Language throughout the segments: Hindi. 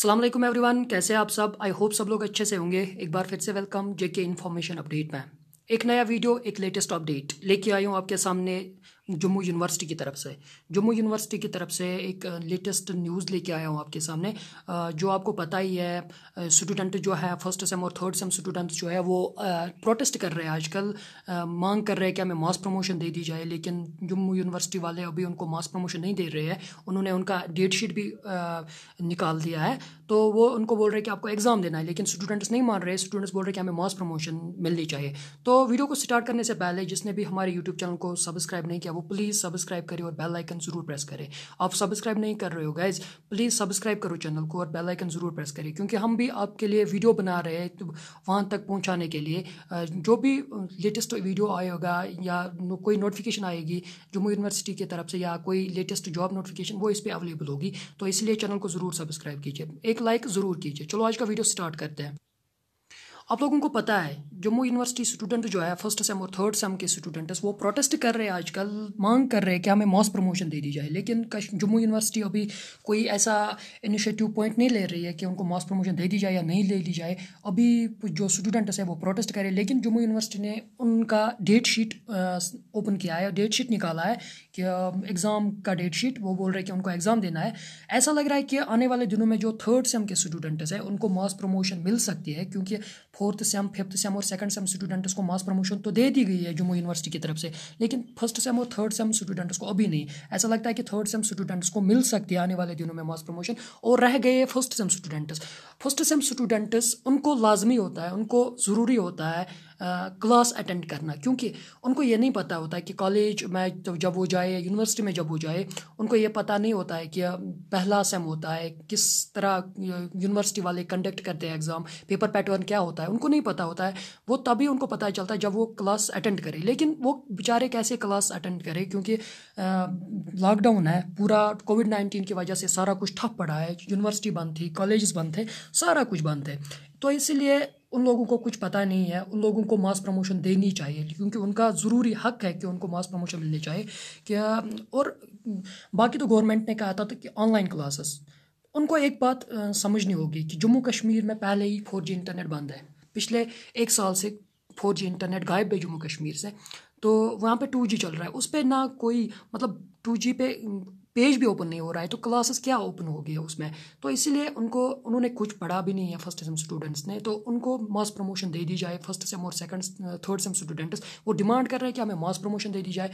सलाम अलैकुम एवरीवन कैसे आप सब आई होप सब लोग अच्छे से होंगे एक बार फिर से वेलकम जेके इन्फॉर्मेशन अपडेट में एक नया वीडियो एक लेटेस्ट अपडेट लेके आई हूँ आपके सामने जम्मू यूनिवर्सिटी की तरफ से जम्मू यूनिवर्सिटी की तरफ से एक लेटेस्ट न्यूज़ लेके आया हूँ आपके सामने जो आपको पता ही है स्टूडेंट जो है फर्स्ट सेम और थर्ड सेम स्टूडेंट जो है वो प्रोटेस्ट कर रहे हैं आजकल मांग कर रहे हैं कि हमें मास प्रमोशन दे दी जाए लेकिन जम्मू यूनिवर्सिटी वाले अभी उनको मास प्रमोशन नहीं दे रहे हैं उन्होंने उनका डेट शीट भी निकाल दिया है तो वो उनको बोल रहे हैं कि आपको एग्ज़ाम देना है लेकिन स्टूडेंट्स नहीं मान रहे स्टूडेंट्स बोल रहे हैं कि हमें मास प्रमोशन मिलनी चाहिए तो वीडियो को स्टार्ट करने से पहले जिसने भी हमारे यूट्यूब चैनल को सब्सक्राइब नहीं किया वो प्लीज़ सब्सक्राइब करें और बेल आइकन ज़रूर प्रेस करें आप सब्सक्राइब नहीं कर रहे हो गाइज प्लीज़ सब्सक्राइब करो चैनल को और बेल आइकन ज़रूर प्रेस करें क्योंकि हम भी आपके लिए वीडियो बना रहे हैं तो वहाँ तक पहुँचाने के लिए जो भी लेटेस्ट वीडियो आएगा या कोई नोटिफिकेशन आएगी जम्मू यूनिवर्सिटी की तरफ से या कोई लेटेस्ट जॉब नोटिफिकेशन वो इस पर अवेलेबल होगी तो इसलिए चैनल को ज़रूर सब्सक्राइब कीजिए एक लाइक ज़रूर कीजिए चलो आज का वीडियो स्टार्ट करते हैं आप लोगों को पता है जम्मू यूनिवर्सिटी स्टूडेंट जो है फर्स्ट सेम और थर्ड सेम के स्टूडेंट वो प्रोटेस्ट कर रहे हैं आजकल मांग कर रहे हैं कि हमें मॉस प्रमोशन दे दी जाए लेकिन जम्मू यूनिवर्सिटी अभी कोई ऐसा इनिशिएटिव पॉइंट नहीं ले रही है कि उनको मॉस प्रमोशन दे दी जाए या नहीं दे दी जाए अभी जो स्टूडेंट्स हैं वो प्रोटेस्ट कर रहे हैं लेकिन जम्मू यूनिवर्सिटी ने उनका डेट शीट ओपन किया है डेट शीट निकाला है कि एग्ज़ाम का डेट शीट वो बोल रहे हैं कि उनको एग्ज़ाम देना है ऐसा लग रहा है कि आने वाले दिनों में जो थर्ड सेम के स्टूडेंट्स हैं उनको मॉस प्रमोशन मिल सकती है क्योंकि फोर्थ सेम फिफ्थ सेम और सेकंड सेम स्टूडेंट्स को मास प्रमोशन तो दे दी गई है जम्मू यूनिवर्सिटी की तरफ से लेकिन फर्स्ट सेम और थर्ड सेम स्टूडेंट्स को अभी नहीं ऐसा लगता है कि थर्ड सेम स्टूडेंट्स को मिल सकती है आने वाले दिनों में मास प्रमोशन और रह गए first sem students first sem students उनको लाजमी होता है उनको ज़रूरी होता है क्लास अटेंड करना क्योंकि उनको ये नहीं पता होता है कि कॉलेज में तो जब वो जाए यूनिवर्सिटी में जब वो जाए उनको ये पता नहीं होता है कि पहला सेम होता है किस तरह यूनिवर्सिटी वाले कंडक्ट करते हैं एग्ज़ाम पेपर पैटर्न क्या होता है उनको नहीं पता होता है वो तभी उनको पता चलता है जब वो क्लास अटेंड करे लेकिन वो बेचारे कैसे क्लास अटेंड करे क्योंकि लॉकडाउन है पूरा कोविड नाइन्टीन की वजह से सारा कुछ ठप पड़ा है यूनिवर्सिटी बंद थी कॉलेज बंद थे सारा कुछ बंद थे तो इसीलिए उन लोगों को कुछ पता नहीं है उन लोगों को मास प्रमोशन देनी चाहिए क्योंकि उनका ज़रूरी हक है कि उनको मास प्रमोशन मिलनी चाहिए क्या और बाकी तो गवर्नमेंट ने कहा था तो कि ऑनलाइन क्लासेस उनको एक बात समझनी होगी कि जम्मू कश्मीर में पहले ही फोर जी इंटरनेट बंद है पिछले एक साल से फोर जी इंटरनेट गायब है जम्मू कश्मीर से तो वहाँ पे टू जी चल रहा है उस पर ना कोई मतलब टू जी पे पेज भी ओपन नहीं हो रहा है तो क्लासेस क्या ओपन हो गया उसमें तो इसीलिए उनको उन्होंने कुछ पढ़ा भी नहीं है फर्स्ट सेम स्टूडेंट्स ने तो उनको मास प्रमोशन दे दी जाए फर्स्ट सेम और सेकंड थर्ड सेम स्टूडेंट्स वो डिमांड कर रहे हैं कि हमें मास प्रमोशन दे दी जाए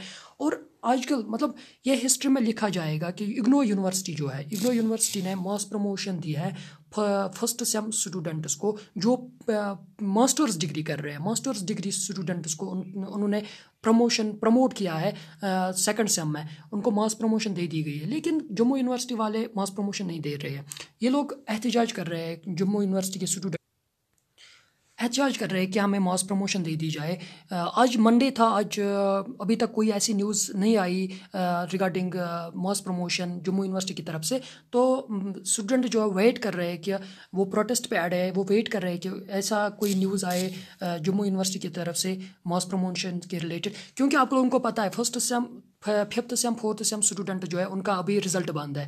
और आजकल मतलब ये हिस्ट्री में लिखा जाएगा कि इग्नो यूनिवर्सिटी जो है इग्नो यूनिवर्सिटी ने मास प्रमोशन दी है फर्स्ट सेम स्टूडेंट्स को जो मास्टर्स डिग्री कर रहे हैं मास्टर्स डिग्री स्टूडेंट्स को उन, उन्होंने प्रमोशन प्रमोट किया है सेकंड सेम में उनको मास प्रमोशन दे दी गई है लेकिन जम्मू यूनिवर्सिटी वाले मास प्रमोशन नहीं दे रहे हैं ये लोग एहतजाज कर रहे हैं जम्मू यूनिवर्सिटी के स्टूडेंट एच कर रहे हैं कि हमें मास प्रमोशन दे दी जाए आज मंडे था आज अभी तक कोई ऐसी न्यूज़ नहीं आई regarding mass promotion Jammu university की तरफ से तो स्टूडेंट जो है वेट कर रहे हैं कि वो प्रोटेस्ट पे ऐड है वो वेट कर रहे हैं कि ऐसा कोई न्यूज़ आए जम्मू यूनिवर्सिटी की तरफ से मास प्रमोशन के रिलेटेड क्योंकि आप लोगों को पता है फर्स्ट सेम फिफ्थ तो सेम फोर्थ तो सेम स्टूडेंट जो है उनका अभी रिजल्ट बंद है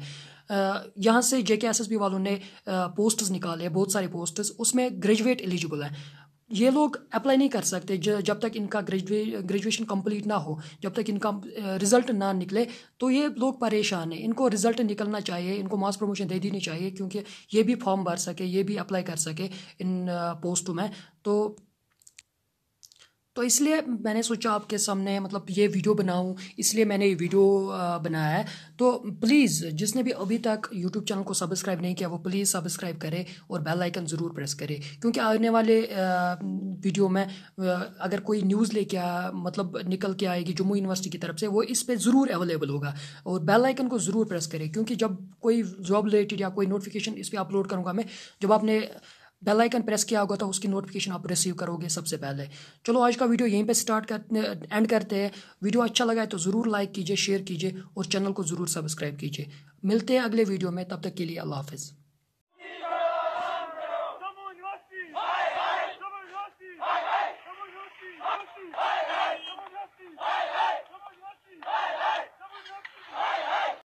यहाँ से जेके एस एस बी वालों ने पोस्ट्स निकाले बहुत सारे पोस्ट्स उसमें ग्रेजुएट एलिजिबल हैं ये लोग अप्लाई नहीं कर सकते जब तक इनका ग्रेजुए ग्रेजुएशन कंप्लीट ना हो जब तक इनका रिज़ल्ट ना निकले तो ये लोग परेशान हैं इनको रिज़ल्ट निकलना चाहिए इनको मास प्रमोशन दे देनी चाहिए क्योंकि ये भी फॉर्म भर सके ये भी अप्लाई कर सके इन पोस्टों में तो तो इसलिए मैंने सोचा आपके सामने मतलब ये वीडियो बनाऊं इसलिए मैंने ये वीडियो बनाया है तो प्लीज़ जिसने भी अभी तक यूट्यूब चैनल को सब्सक्राइब नहीं किया वो प्लीज़ सब्सक्राइब करे और बेल आइकन ज़रूर प्रेस करे क्योंकि आने वाले वीडियो में अगर कोई न्यूज़ लेके आ मतलब निकल के आएगी जम्मू यूनिवर्सिटी की तरफ से वो इस पर ज़रूर अवेलेबल होगा और बेल आइकन को ज़रूर प्रेस करें क्योंकि जब कोई जॉब रिलेटेड या कोई नोटिफिकेशन इस पर अपलोड करूँगा मैं जब आपने बेल आइकन प्रेस किया होगा तो उसकी नोटिफिकेशन आप रिसीव करोगे सबसे पहले चलो आज का वीडियो यहीं पे स्टार्ट करते एंड करते हैं वीडियो अच्छा लगा है तो ज़रूर लाइक कीजिए शेयर कीजिए और चैनल को ज़रूर सब्सक्राइब कीजिए मिलते हैं अगले वीडियो में तब तक के लिए अल्लाह हाफिज़